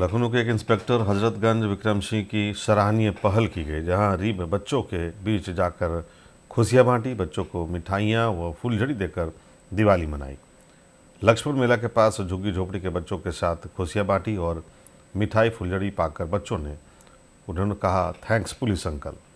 लखनऊ के एक इंस्पेक्टर हजरतगंज विक्रम सिंह की सराहनीय पहल की गई जहां रीब बच्चों के बीच जाकर खुशियाँ बांटी बच्चों को मिठाइयाँ व फुलझड़ी देकर दिवाली मनाई लक्ष्मण मेला के पास झुग्गी झोपड़ी के बच्चों के साथ खुशियाँ बांटी और मिठाई फुलझड़ी पाकर बच्चों ने उन्होंने कहा थैंक्स पुलिस अंकल